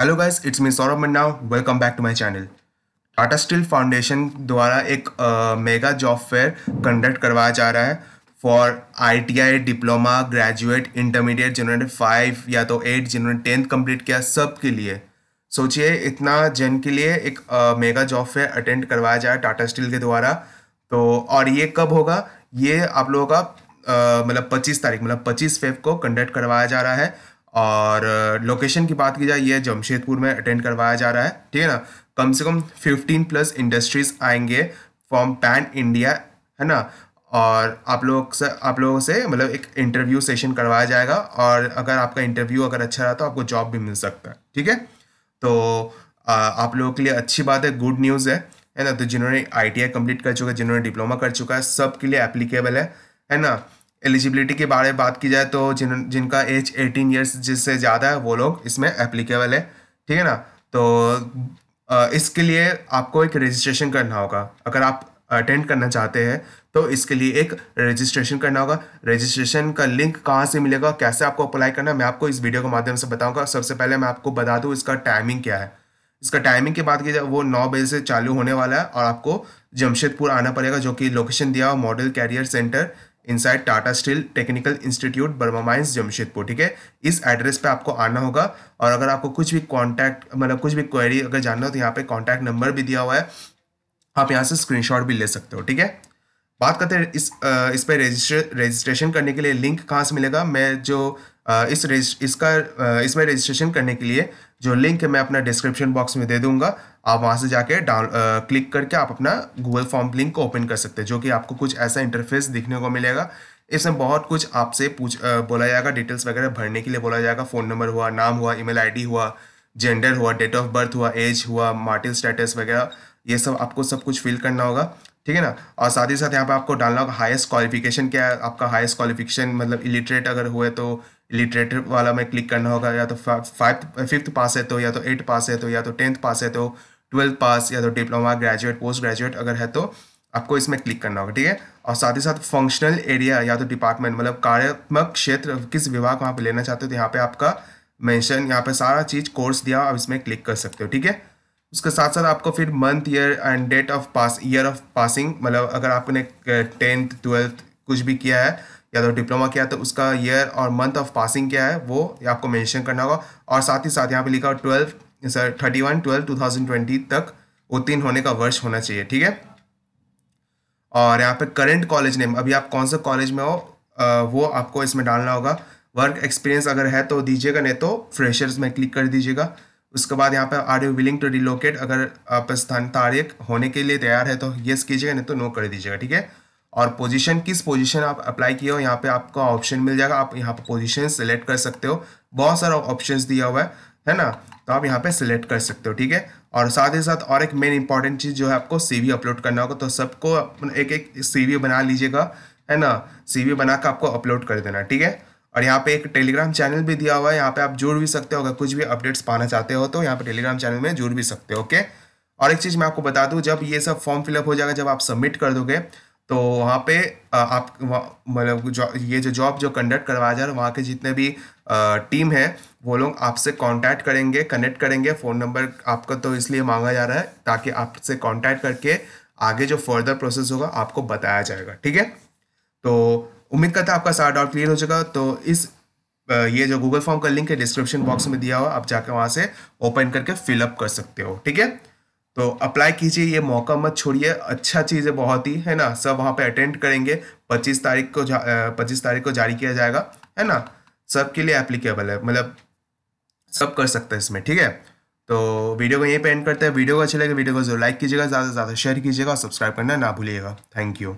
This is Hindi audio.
hello guys it's me Saurabh Manna welcome back to my channel Tata Steel Foundation द्वारा एक मेगा जॉब फेयर कंडक्ट करवाया जा रहा है for ITI diploma graduate intermediate जिन्होंने फाइव या तो एट जिन्होंने टेंथ कंप्लीट किया सब के लिए सोचिए इतना जन के लिए एक मेगा जॉब फेयर अटेंड करवाया जाए टाटा स्टील के द्वारा तो और ये कब होगा ये आप लोगों का मतलब पच्चीस तारीख मतलब पच्चीस फेफ को कंडक्ट करवाया जा रहा है और लोकेशन uh, की बात की जाए ये जमशेदपुर में अटेंड करवाया जा रहा है ठीक है ना कम से कम फिफ्टीन प्लस इंडस्ट्रीज आएंगे फ्रॉम पैन इंडिया है ना और आप लोग से आप लोगों से मतलब एक इंटरव्यू सेशन करवाया जाएगा और अगर आपका इंटरव्यू अगर अच्छा रहा तो आपको जॉब भी मिल सकता है ठीक है तो uh, आप लोगों के लिए अच्छी बात है गुड न्यूज़ है है ना तो जिन्होंने आई टी कंप्लीट कर चुका है जिन्होंने डिप्लोमा कर चुका है सब के लिए एप्लीकेबल है है ना एलिजिबिलिटी के बारे में बात की जाए तो जिन जिनका एज एटीन ईयर्स जिससे ज़्यादा है वो लोग इसमें एप्लीकेबल है ठीक है ना तो इसके लिए आपको एक रजिस्ट्रेशन करना होगा अगर आप अटेंड करना चाहते हैं तो इसके लिए एक रजिस्ट्रेशन करना होगा रजिस्ट्रेशन का लिंक कहाँ से मिलेगा कैसे आपको अप्लाई करना मैं आपको इस वीडियो के माध्यम से बताऊँगा सबसे पहले मैं आपको बता दूँ इसका टाइमिंग क्या है इसका टाइमिंग की बात की जाए वो नौ बजे से चालू होने वाला है और आपको जमशेदपुर आना पड़ेगा जो कि लोकेशन दिया हुआ Model Career Centre inside Tata Steel Technical Institute Burma Mines Jamshedpur ठीक है इस एड्रेस पे आपको आना होगा और अगर आपको कुछ भी कॉन्टैक्ट मतलब कुछ भी क्वेरी अगर जानना हो तो यहाँ पे कॉन्टैक्ट नंबर भी दिया हुआ है आप यहाँ से स्क्रीनशॉट भी ले सकते हो ठीक है बात करते हैं इस इस पर रजिस्ट्रेशन करने के लिए लिंक कहाँ से मिलेगा मैं जो इस इसका इसमें रजिस्ट्रेशन करने के लिए जो लिंक है मैं अपना डिस्क्रिप्शन बॉक्स में दे दूंगा आप वहाँ से जाके डाउन क्लिक करके आप अपना गूगल फॉर्म लिंक को ओपन कर सकते हैं जो कि आपको कुछ ऐसा इंटरफेस दिखने को मिलेगा इसमें बहुत कुछ आपसे पूछ बोला जाएगा डिटेल्स वगैरह भरने के लिए बोला जाएगा फ़ोन नंबर हुआ नाम हुआ ईमेल आईडी हुआ जेंडर हुआ डेट ऑफ बर्थ हुआ एज हुआ मार्टिल स्टेटस वगैरह ये सब आपको सब कुछ फिल करना होगा ठीक है ना और साथ ही साथ यहाँ पे आपको डालना होगा हाईएस्ट क्वालिफिकेशन क्या है आपका हाईएस्ट क्वालिफिकेशन मतलब इलिटरेट अगर हुए तो लिटरेचर वाला में क्लिक करना होगा या तो फाइव फिफ्थ पास है तो या तो एट पास है तो या तो टेंथ पास है तो ट्वेल्थ पास या तो डिप्लोमा ग्रेजुएट पोस्ट ग्रेजुएट अगर है तो आपको इसमें क्लिक करना होगा ठीक है और साथ ही साथ फंक्शनल एरिया या तो डिपार्टमेंट मतलब कार्यात्मक क्षेत्र किस विभाग वहाँ पर लेना चाहते हो तो यहाँ पे आपका मैंशन यहाँ पे सारा चीज़ कोर्स दिया आप इसमें क्लिक कर सकते हो ठीक है उसके साथ साथ आपको फिर month year and date of pass year of passing मतलब अगर आपने टेंथ ट्वेल्थ कुछ भी किया है या तो डिप्लोमा किया तो उसका ईयर और मंथ ऑफ पासिंग क्या है वो आपको मेंशन करना होगा और साथ ही साथ यहाँ पे लिखा twelve sir thirty one twelve two thousand twenty तक उत्तीर्ण होने का वर्ष होना चाहिए ठीक है और यहाँ पे करंट कॉलेज नेम अभी आप कौन से कॉलेज में हो आ, वो आपको इसमें डालना होगा वर्क एक्सपीरियंस अगर है तो दीजिएगा नहीं तो फ्रेशर्स में क्लिक कर दीजिएगा उसके बाद यहाँ पे are you willing to relocate अगर आप स्थान तारीख होने के लिए तैयार है तो येस कीजिएगा नहीं तो नो कर दीजिएगा ठीक है और पोजीशन किस पोजीशन आप अप्लाई किए हो यहाँ पे आपका ऑप्शन मिल जाएगा आप यहाँ पे पोजीशन सेलेक्ट कर सकते हो बहुत सारा ऑप्शन दिया हुआ है है ना तो आप यहाँ पे सिलेक्ट कर सकते हो ठीक है और साथ ही साथ और एक मेन इंपॉर्टेंट चीज़ जो है आपको सीवी अपलोड करना होगा तो सबको एक एक सी बना लीजिएगा है ना वी बना कर आपको अपलोड कर देना ठीक है और यहाँ पे एक टेलीग्राम चैनल भी दिया हुआ है यहाँ पे आप जुड़ भी सकते हो अगर कुछ भी अपडेट्स पाना चाहते हो तो यहाँ पे टेलीग्राम चैनल में जुड़ भी सकते हो ओके और एक चीज़ मैं आपको बता दूँ जब ये सब फॉर्म फिलअप हो जाएगा जब आप सबमिट कर दोगे तो वहाँ पे आप मतलब ये जो जॉब जो कंडक्ट करवाया जा रहा है वहाँ के जितने भी टीम है वो लोग आपसे कांटेक्ट करेंगे कनेक्ट करेंगे फ़ोन नंबर आपका तो इसलिए मांगा जा रहा है ताकि आपसे कांटेक्ट करके आगे जो फर्दर प्रोसेस होगा आपको बताया जाएगा ठीक है तो उम्मीद करता है आपका सारा डाउट क्लियर हो जाएगा तो इस ये जो गूगल फॉर्म का लिंक है डिस्क्रिप्शन बॉक्स में दिया हुआ आप जाकर वहाँ से ओपन करके फिलअप कर सकते हो ठीक है तो अप्लाई कीजिए ये मौका मत छोड़िए अच्छा चीज़ है बहुत ही है ना सब वहाँ पे अटेंड करेंगे पच्चीस तारीख को पच्चीस तारीख को जारी किया जाएगा है ना सबके लिए एप्लीकेबल है मतलब सब कर सकते हैं इसमें ठीक है तो वीडियो को यहीं पे एंड करते हैं वीडियो को अच्छा लगे वीडियो को जरूर लाइक कीजिएगा ज़्यादा से ज़्यादा शेयर कीजिएगा और सब्सक्राइब करना ना भूलिएगा थैंक यू